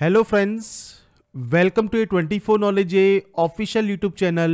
hello friends welcome to A twenty four knowledge A official YouTube channel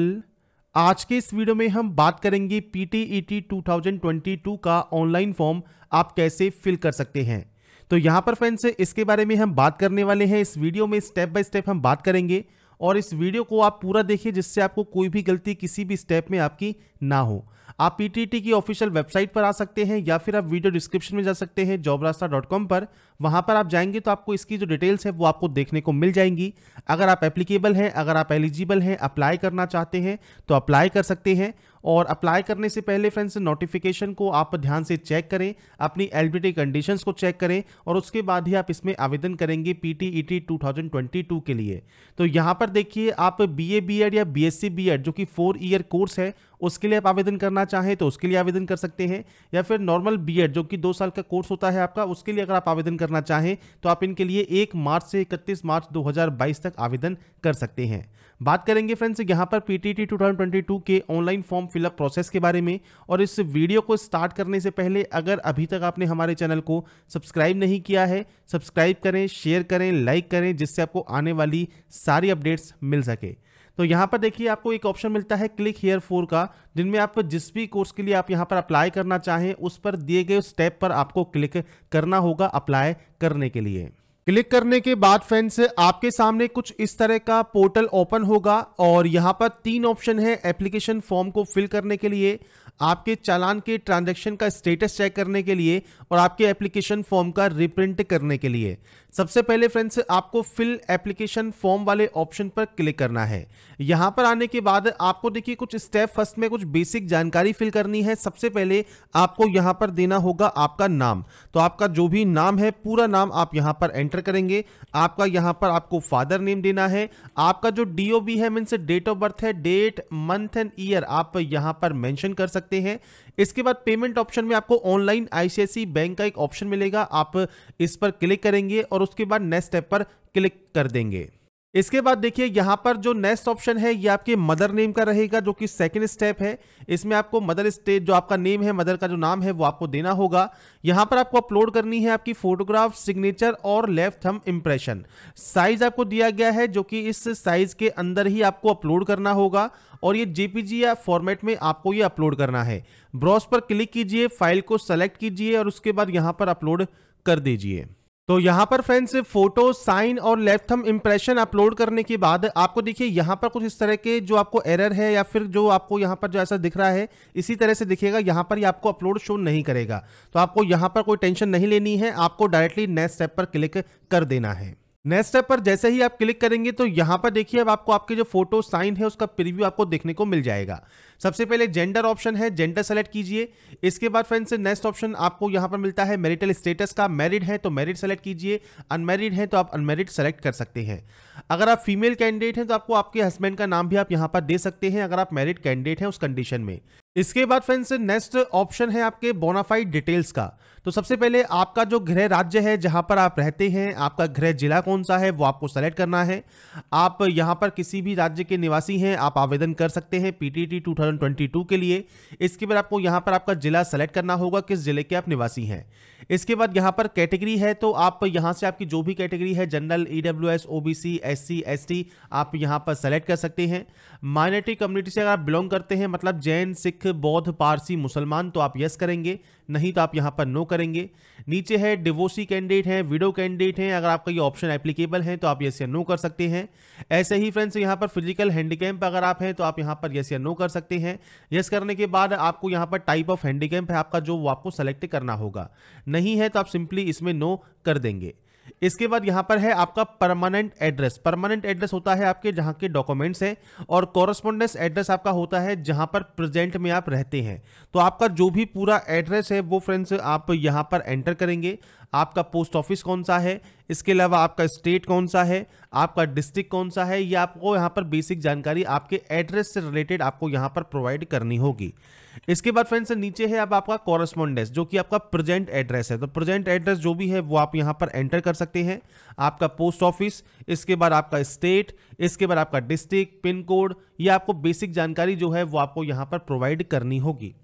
आज के इस video में हम बात करेंगे पी ट्वेंटी टू का ऑनलाइन फॉर्म आप कैसे फिल कर सकते हैं तो यहाँ पर फ्रेंड्स इसके बारे में हम बात करने वाले हैं इस वीडियो में स्टेप बाय स्टेप हम बात करेंगे और इस वीडियो को आप पूरा देखिए जिससे आपको कोई भी गलती किसी भी स्टेप में आपकी ना हो आप पीटीटी की ऑफिशियल वेबसाइट पर आ सकते हैं या फिर आप वीडियो डिस्क्रिप्शन में जा सकते हैं जॉब रास्ता डॉट कॉम पर वहां पर आप जाएंगे तो आपको इसकी जो डिटेल्स है वो आपको देखने को मिल जाएंगी अगर आप एप्लीकेबल हैं अगर आप एलिजिबल हैं अप्लाई करना चाहते हैं तो अप्लाई कर सकते हैं और अप्लाई करने से पहले फ्रेंड्स नोटिफिकेशन को आप ध्यान से चेक करें अपनी एलिबिलिटी कंडीशंस को चेक करें और उसके बाद ही आप इसमें आवेदन करेंगे पीटीईटी 2022 e के लिए तो यहाँ पर देखिए आप बीए बीएड या बीएससी बीएड जो कि फोर ईयर कोर्स है उसके लिए आप आवेदन करना चाहें तो उसके लिए आवेदन कर सकते हैं या फिर नॉर्मल बी जो कि दो साल का कोर्स होता है आपका उसके लिए अगर आप आवेदन करना चाहें तो आप इनके लिए एक मार्च से इकतीस मार्च दो तक आवेदन कर सकते हैं बात करेंगे फ्रेंड्स यहाँ पर पीटीटी 2022 e के ऑनलाइन फॉर्म फिलअप प्रोसेस के बारे में और इस वीडियो को स्टार्ट करने से पहले अगर अभी तक आपने हमारे चैनल को सब्सक्राइब नहीं किया है सब्सक्राइब करें शेयर करें लाइक करें जिससे आपको आने वाली सारी अपडेट्स मिल सके तो यहाँ पर देखिए आपको एक ऑप्शन मिलता है क्लिक हेयर फोर का जिनमें आप जिस भी कोर्स के लिए आप यहाँ पर अप्लाई करना चाहें उस पर दिए गए स्टेप पर आपको क्लिक करना होगा अप्लाई करने के लिए क्लिक करने के बाद फ्रेंड्स आपके सामने कुछ इस तरह का पोर्टल ओपन होगा और यहाँ पर तीन ऑप्शन है एप्लीकेशन फॉर्म को फिल करने के लिए आपके चालान के ट्रांजैक्शन का स्टेटस चेक करने के लिए और आपके एप्लीकेशन फॉर्म का रिप्रिंट करने के लिए सबसे पहले फ्रेंड्स आपको फिल एप्लीकेशन फॉर्म वाले ऑप्शन पर क्लिक करना है यहां पर आने के बाद आपको देखिए कुछ स्टेप फर्स्ट में कुछ बेसिक जानकारी फिल करनी है सबसे पहले आपको यहां पर देना होगा आपका नाम तो आपका जो भी नाम है पूरा नाम आप यहां पर एंटर करेंगे आपका यहां पर आपको फादर नेम देना है आपका जो डी है मीन्स डेट ऑफ बर्थ है डेट मंथ एंड ईयर आप यहां पर मैंशन कर सकते सकते हैं इसके बाद पेमेंट ऑप्शन में आपको ऑनलाइन आईसीआईसी बैंक का एक ऑप्शन मिलेगा आप इस पर क्लिक करेंगे और उसके बाद नेक्स्ट स्टेप पर क्लिक कर देंगे इसके बाद देखिए यहाँ पर जो नेक्स्ट ऑप्शन है ये आपके मदर नेम का रहेगा जो कि सेकंड स्टेप है इसमें आपको मदर स्टेट जो आपका नेम है मदर का जो नाम है वो आपको देना होगा यहाँ पर आपको अपलोड करनी है आपकी फोटोग्राफ सिग्नेचर और लेफ्ट थम इंप्रेशन साइज आपको दिया गया है जो कि इस साइज के अंदर ही आपको अपलोड करना होगा और ये जेपीजी या फॉर्मेट में आपको ये अपलोड करना है ब्रॉस पर क्लिक कीजिए फाइल को सेलेक्ट कीजिए और उसके बाद यहाँ पर अपलोड कर दीजिए तो यहाँ पर फ्रेंड्स फोटो साइन और लेफ्ट थम इंप्रेशन अपलोड करने के बाद आपको देखिए यहाँ पर कुछ इस तरह के जो आपको एरर है या फिर जो आपको यहाँ पर जो ऐसा दिख रहा है इसी तरह से दिखेगा यहाँ पर ये यह आपको अपलोड शो नहीं करेगा तो आपको यहाँ पर कोई टेंशन नहीं लेनी है आपको डायरेक्टली नेक्स्ट स्टेप पर क्लिक कर देना है नेक्स्ट स्टेप पर जैसे ही आप क्लिक करेंगे तो यहाँ पर देखिए अब आपको आपके जो फोटो साइन है उसका प्रिव्यू आपको देखने को मिल जाएगा सबसे पहले जेंडर ऑप्शन है जेंडर सेलेक्ट कीजिए इसके बाद फ्रेंड्स नेक्स्ट ऑप्शन आपको यहां पर मिलता है मैरिटल स्टेटस का मैरिड है तो मैरिड सेलेक्ट कीजिए अनमेरिड है तो आप अनमेरिड सेलेक्ट कर सकते हैं अगर आप फीमेल कैंडिडेट हैं तो आपको आपके हस्बैंड का नाम भी आप यहां पर दे सकते हैं अगर आप मैरिड कैंडिडेट हैं उस कंडीशन में इसके बाद फ्रेंड्स नेक्स्ट ऑप्शन है आपके बोनाफाइड डिटेल्स का तो सबसे पहले आपका जो गृह राज्य है जहां पर आप रहते हैं आपका गृह जिला कौन सा है वो आपको सेलेक्ट करना है आप यहां पर किसी भी राज्य के निवासी हैं आप आवेदन कर सकते हैं पीटीटी 2022 के लिए इसके बाद आपको यहाँ पर आपका जिला सेलेक्ट करना होगा किस जिले के आप निवासी हैं इसके बाद यहाँ पर कैटेगरी है तो आप यहाँ से आपकी जो भी कैटेगरी है general E W S O B C S C S T आप यहाँ पर सेलेक्ट कर सकते हैं माइनॉरिटी कम्युनिटी से अगर आप बिलोंग करते हैं मतलब जैन सिख बौद्ध पारसी मुसलमान तो आप यस करेंगे नहीं तो आप यहाँ पर नो करेंगे नीचे है डिवोसी कैंडिडेट हैं विडो कैंडिडेट हैं अगर आपका ये ऑप्शन एप्लीकेबल है तो आप यस या नो कर सकते हैं ऐसे ही फ्रेंड्स यहाँ पर फिजिकल हैंडीकैम्प अगर आप हैं तो आप यहाँ पर यस या नो कर सकते हैं यस करने के बाद आपको यहाँ पर टाइप ऑफ हैंडीकैम्प है आपका जो वो आपको सेलेक्ट करना होगा नहीं है तो आप सिंपली इसमें नो कर देंगे इसके बाद यहाँ पर है आपका परमानेंट एड्रेस परमानेंट एड्रेस होता है आपके जहाँ के डॉक्यूमेंट्स है और कॉरस्पॉन्डेंस एड्रेस आपका होता है जहाँ पर प्रेजेंट में आप रहते हैं तो आपका जो भी पूरा एड्रेस है वो फ्रेंड्स आप यहाँ पर एंटर करेंगे आपका पोस्ट ऑफिस कौन सा है इसके अलावा आपका स्टेट कौन सा है आपका डिस्ट्रिक्ट कौन सा है ये आपको यहाँ पर बेसिक जानकारी आपके एड्रेस से रिलेटेड आपको यहाँ पर प्रोवाइड करनी होगी इसके बाद फ्रेंड्स नीचे है अब आपका कॉरेस्पॉन्डेंस जो कि आपका प्रेजेंट एड्रेस है तो प्रेजेंट एड्रेस जो भी है वो आप यहाँ पर एंटर कर सकते हैं आपका पोस्ट ऑफिस इसके बाद आपका स्टेट इसके बाद आपका डिस्ट्रिक्ट पिन कोड ये आपको बेसिक जानकारी जो है वो आपको यहाँ पर प्रोवाइड करनी होगी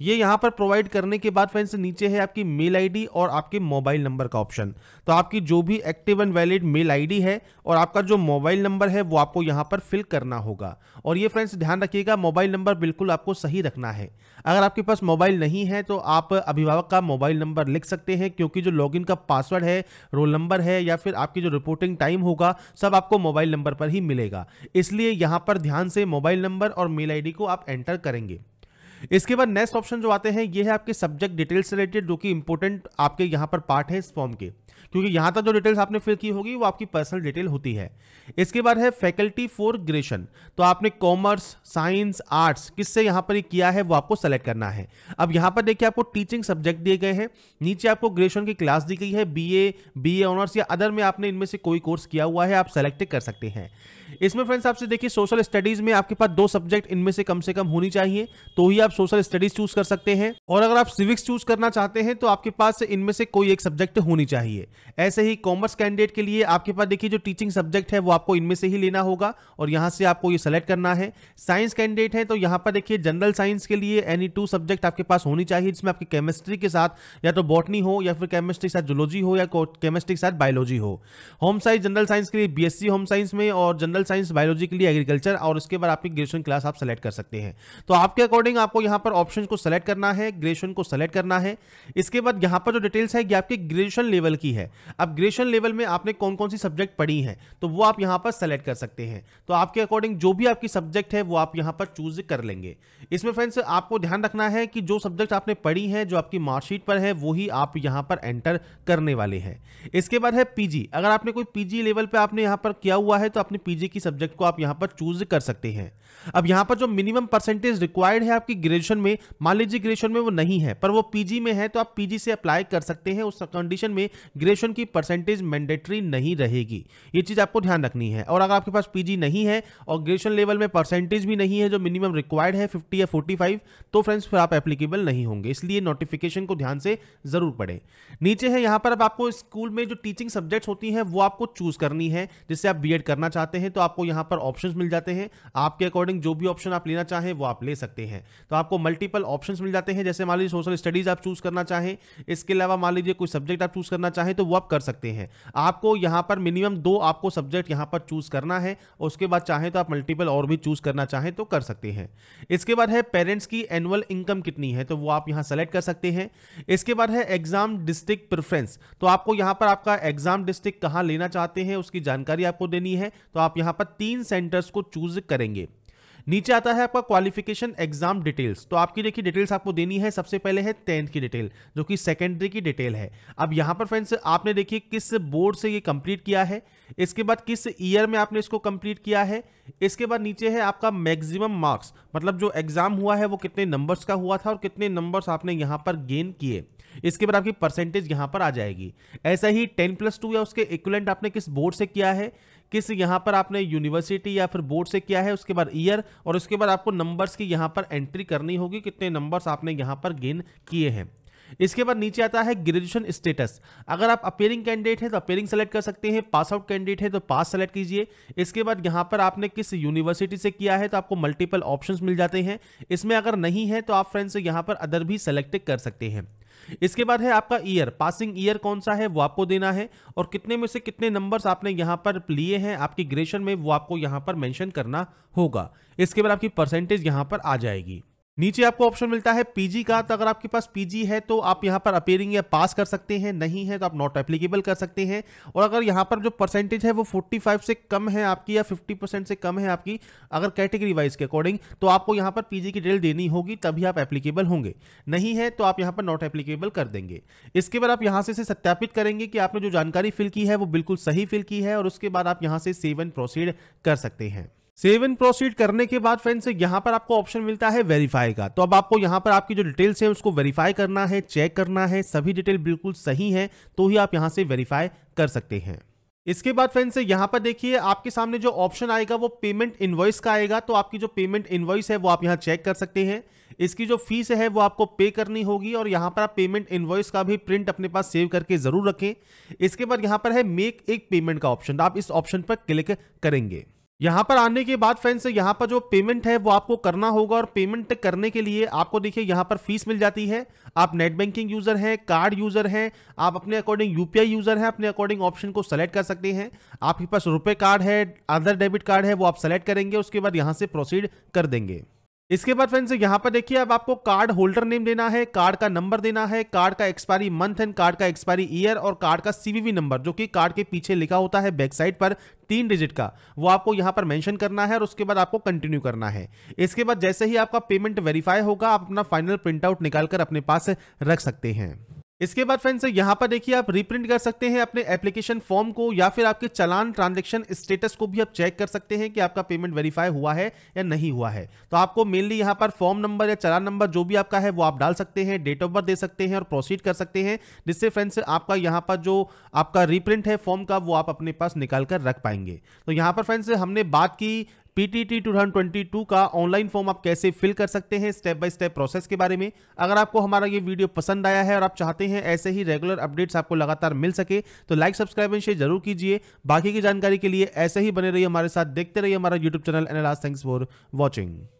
ये यहाँ पर प्रोवाइड करने के बाद फ्रेंड्स नीचे है आपकी मेल आईडी और आपके मोबाइल नंबर का ऑप्शन तो आपकी जो भी active and valid mail ID है और आपका जो मोबाइल नंबर है वो आपको यहां पर फिल करना होगा और ये फ्रेंड्स ध्यान रखिएगा मोबाइल नंबर बिल्कुल आपको सही रखना है अगर आपके पास मोबाइल नहीं है तो आप अभिभावक का मोबाइल नंबर लिख सकते हैं क्योंकि जो लॉग का पासवर्ड है रोल नंबर है या फिर आपकी जो रिपोर्टिंग टाइम होगा सब आपको मोबाइल नंबर पर ही मिलेगा इसलिए यहाँ पर ध्यान से मोबाइल नंबर और मेल आईडी को आप एंटर करेंगे इसके बाद नेक्स्ट ऑप्शन जो आते हैं ये है आपके सब्जेक्ट डिटेल्स रिलेटेड जो कि इंपॉर्टेंट आपके यहाँ पर पार्ट है इस फॉर्म के क्योंकि यहाँ तक जो डिटेल्स आपने फिल की होगी वो आपकी पर्सनल डिटेल होती है इसके बाद है फैकल्टी फॉर ग्रेशन तो आपने कॉमर्स साइंस आर्ट्स किससे यहाँ पर किया है वो आपको सेलेक्ट करना है अब यहाँ पर देखिए आपको टीचिंग सब्जेक्ट दिए गए हैं नीचे आपको ग्रेशन की क्लास दी गई है बी ए ऑनर्स या अदर में आपने इनमें से कोई कोर्स किया हुआ है आप सेलेक्ट कर सकते हैं इसमें फ्रेंड्स आपसे देखिए सोशल स्टडीज में आपके पास दो सब्जेक्ट इनमें से कम से कम होनी चाहिए तो ही आप सोशल स्टडीज चूज कर सकते हैं और अगर आप सिविक्स चूज करना चाहते हैं तो आपके पास इनमें से कोई एक सब्जेक्ट होनी चाहिए ऐसे ही कॉमर्स कैंडिडेट के लिए आपके पास देखिए जो टीचिंग सब्जेक्ट है वो आपको इनमें से ही लेना होगा और यहाँ से आपको ये सेलेक्ट करना है साइंस कैंडिडेट है तो यहाँ पर देखिए जनरल साइंस के लिए एनी टू सब्जेक्ट आपके पास होनी चाहिए जिसमें आपकी केमिस्ट्री के साथ या तो बॉटनी हो या फिर केमिस्ट्री के साथ जोलॉजी हो या केमिस्ट्री के साथ बायोलॉजी हो होम साइंस जनरल साइंस के लिए बी होम साइंस में और जनरल जनरल साइंस बायोलॉजी के लिए एग्रीकल्चर और उसके बाद आपकी ग्रेजुएशन क्लास आप सेलेक्ट कर सकते हैं तो आपके अकॉर्डिंग आपको यहाँ पर ऑप्शन को सेलेक्ट करना है ग्रेजुएशन को सेलेक्ट करना है इसके बाद यहाँ पर जो डिटेल्स है कि आपकी ग्रेजुएशन लेवल की है अब ग्रेजुएशन लेवल में आपने कौन कौन सी सब्जेक्ट पढ़ी है तो वो आप यहाँ पर सेलेक्ट कर सकते हैं तो आपके अकॉर्डिंग जो भी आपकी सब्जेक्ट है वो आप यहाँ पर चूज कर लेंगे इसमें फ्रेंड्स आपको ध्यान रखना है कि जो सब्जेक्ट आपने पढ़ी है जो आपकी मार्कशीट पर है वही आप यहाँ पर एंटर करने वाले हैं इसके बाद है पीजी अगर आपने कोई पीजी लेवल पे आपने यहाँ पर किया हुआ है तो आपने पीजी किसी की सब्जेक्ट को आप यहां पर चूज कर सकते हैं अब यहां पर जो मिनिमम परसेंटेज रिक्वायर्ड है आपकी ग्रेजुएशन में मान लीजिए ग्रेजुएशन में वो नहीं है पर वो पीजी में है तो आप पीजी से अप्लाई कर सकते हैं उस कंडीशन में ग्रेजुएशन की परसेंटेज मैंडेटरी नहीं रहेगी ये चीज़ आपको ध्यान रखनी है और अगर आपके पास पीजी नहीं है और ग्रेजुएशन लेवल में परसेंटेज भी नहीं है जो मिनिमम रिक्वायर्ड है फिफ्टी या फोर्टी तो फ्रेंड्स फिर आप एप्लीकेबल नहीं होंगे इसलिए नोटिफिकेशन को ध्यान से जरूर पढ़े नीचे है यहां पर अब आपको स्कूल में जो टीचिंग सब्जेक्ट होती है वो आपको चूज करनी है जिससे आप बीएड करना चाहते हैं तो तो आपको यहां पर ऑप्शंस मिल जाते हैं आपके अकॉर्डिंग जो भी ऑप्शन आप लेना चाहें वो आप ले सकते हैं तो आपको मल्टीपल ऑप्शंस मिल जाते हैं जैसे मान लीजिए सोशल स्टडीज़ आप चूज़ करना चाहें इसके अलावा मान लीजिए कोई सब्जेक्ट आप चूज़ करना चाहें तो वो आप कर सकते हैं आपको यहां पर मिनिमम दो आपको सब्जेक्ट यहां पर चूज़ करना है उसके बाद चाहें तो आप मल्टीपल और भी चूज़ करना चाहें तो कर सकते हैं इसके बाद है पेरेंट्स की एनुअल इनकम कितनी है तो वो आप यहां सेलेक्ट कर सकते हैं इसके बाद है एग्जाम डिस्ट्रिक्ट प्रेफरेंस तो आपको यहां पर आपका एग्जाम डिस्ट्रिक्ट कहां लेना चाहते हैं उसकी जानकारी आपको देनी है तो आप यहां यहां पर तीन सेंटर्स को चूज करेंगे नीचे आता है आपका क्वालिफिकेशन एग्जाम डिटेल्स तो आपकी देखिए डिटेल्स आपको देनी है सबसे पहले है टेंथ की डिटेल जो कि सेकेंडरी की डिटेल है अब यहां पर फ्रेंड्स आपने देखिए किस बोर्ड से ये कंप्लीट किया है इसके बाद किस ईयर में आपने इसको कंप्लीट किया है इसके बाद नीचे है आपका मैक्सिमम मार्क्स मतलब जो एग्जाम हुआ है वो कितने नंबर्स का हुआ था और कितने नंबर्स आपने यहाँ पर गेन किए इसके बाद आपकी परसेंटेज यहाँ पर आ जाएगी ऐसा ही टेन प्लस टू या उसके इक्वलेंट आपने किस बोर्ड से किया है किस यहाँ पर आपने यूनिवर्सिटी या फिर बोर्ड से किया है उसके बाद ईयर और उसके बाद आपको नंबर्स की यहाँ पर एंट्री करनी होगी कितने नंबर्स आपने यहाँ पर गेन किए हैं इसके बाद नीचे आता है ग्रेजुएशन स्टेटस अगर आप अपेयरिंग कैंडिडेट हैं तो अपेयरिंग सेलेक्ट कर सकते हैं पास आउट कैंडिडेट है तो पास सेलेक्ट कीजिए इसके बाद यहाँ पर आपने किस यूनिवर्सिटी से किया है तो आपको मल्टीपल ऑप्शंस मिल जाते हैं इसमें अगर नहीं है तो आप फ्रेंड्स यहाँ पर अदर भी सेलेक्ट कर सकते हैं इसके बाद है आपका ईयर पासिंग ईयर कौन सा है वो आपको देना है और कितने में से कितने नंबर्स आपने यहाँ पर लिए हैं आपकी ग्रेजुएशन में वो आपको यहाँ पर मेंशन करना होगा इसके बाद आपकी परसेंटेज यहाँ पर आ जाएगी नीचे आपको ऑप्शन मिलता है पीजी का तो अगर आपके पास पीजी है तो आप यहाँ पर अपेयरिंग या पास कर सकते हैं नहीं है तो आप नॉट एप्लीकेबल कर सकते हैं और अगर यहाँ पर जो परसेंटेज है वो 45 से कम है आपकी या 50 परसेंट से कम है आपकी अगर कैटेगरी वाइज के अकॉर्डिंग तो आपको यहाँ पर पीजी की डिटेल देनी होगी तभी आप एप्लीकेबल होंगे नहीं है तो आप यहाँ पर नॉट एप्लीकेबल कर देंगे इसके बाद आप यहाँ से सत्यापित करेंगे कि आपने जो जानकारी फिल की है वो बिल्कुल सही फिल की है और उसके बाद आप यहाँ से सेवन प्रोसीड कर सकते हैं सेव इन प्रोसीड करने के बाद फ्रेंड्स यहाँ पर आपको ऑप्शन मिलता है वेरीफाई का तो अब आपको यहाँ पर आपकी जो डिटेल्स है उसको वेरीफाई करना है चेक करना है सभी डिटेल बिल्कुल सही है तो ही आप यहाँ से वेरीफाई कर सकते हैं इसके बाद फ्रेंड्स यहाँ पर देखिए आपके सामने जो ऑप्शन आएगा वो पेमेंट इन्वॉइस का आएगा तो आपकी जो पेमेंट इन्वॉइस है वो आप यहाँ चेक कर सकते हैं इसकी जो फीस है वो आपको पे करनी होगी और यहाँ पर आप पेमेंट इन्वॉइस का भी प्रिंट अपने पास सेव करके ज़रूर रखें इसके बाद यहाँ पर है मेक एक पेमेंट का ऑप्शन तो आप इस ऑप्शन पर क्लिक करेंगे यहाँ पर आने के बाद फ्रेंड्स यहाँ पर जो पेमेंट है वो आपको करना होगा और पेमेंट करने के लिए आपको देखिए यहाँ पर फीस मिल जाती है आप नेट बैंकिंग यूजर हैं कार्ड यूजर हैं आप अपने अकॉर्डिंग यूपीआई यूजर हैं अपने अकॉर्डिंग ऑप्शन को सेलेक्ट कर सकते हैं आपके पास रुपए कार्ड है अदर डेबिट कार्ड है वो आप सेलेक्ट करेंगे उसके बाद यहाँ से प्रोसीड कर देंगे इसके बाद फ्रेंड्स यहाँ पर देखिए अब आपको कार्ड होल्डर नेम देना है कार्ड का नंबर देना है कार्ड का एक्सपायरी मंथ एंड कार्ड का एक्सपायरी ईयर और कार्ड का सीवीवी नंबर जो कि कार्ड के पीछे लिखा होता है बैक साइड पर तीन डिजिट का वो आपको यहाँ पर मेंशन करना है और उसके बाद आपको कंटिन्यू करना है इसके बाद जैसे ही आपका पेमेंट वेरीफाई होगा आप अपना फाइनल प्रिंटआउट निकालकर अपने पास रख सकते हैं इसके बाद फ्रेंड्स यहाँ पर देखिए आप रिप्रिंट कर सकते हैं अपने एप्लीकेशन फॉर्म को या फिर आपके चलान ट्रांजेक्शन स्टेटस को भी आप चेक कर सकते हैं कि आपका पेमेंट वेरीफाई हुआ है या नहीं हुआ है तो आपको मेनली यहाँ पर फॉर्म नंबर या चलान नंबर जो भी आपका है वो आप डाल सकते हैं डेट ऑफ बर्थ दे सकते हैं और प्रोसीड कर सकते हैं जिससे फ्रेंड्स आपका यहाँ पर जो आपका रिप्रिंट है फॉर्म का वो आप अपने पास निकाल कर रख पाएंगे तो यहाँ पर फ्रेंड्स हमने बात की पीटीटी 2022 का ऑनलाइन फॉर्म आप कैसे फिल कर सकते हैं स्टेप बाय स्टेप प्रोसेस के बारे में अगर आपको हमारा ये वीडियो पसंद आया है और आप चाहते हैं ऐसे ही रेगुलर अपडेट्स आपको लगातार मिल सके तो लाइक सब्सक्राइब एंड शेयर जरूर कीजिए बाकी की जानकारी के लिए ऐसे ही बने रहिए हमारे साथ देखते रहिए हमारा YouTube channel and last thanks for watching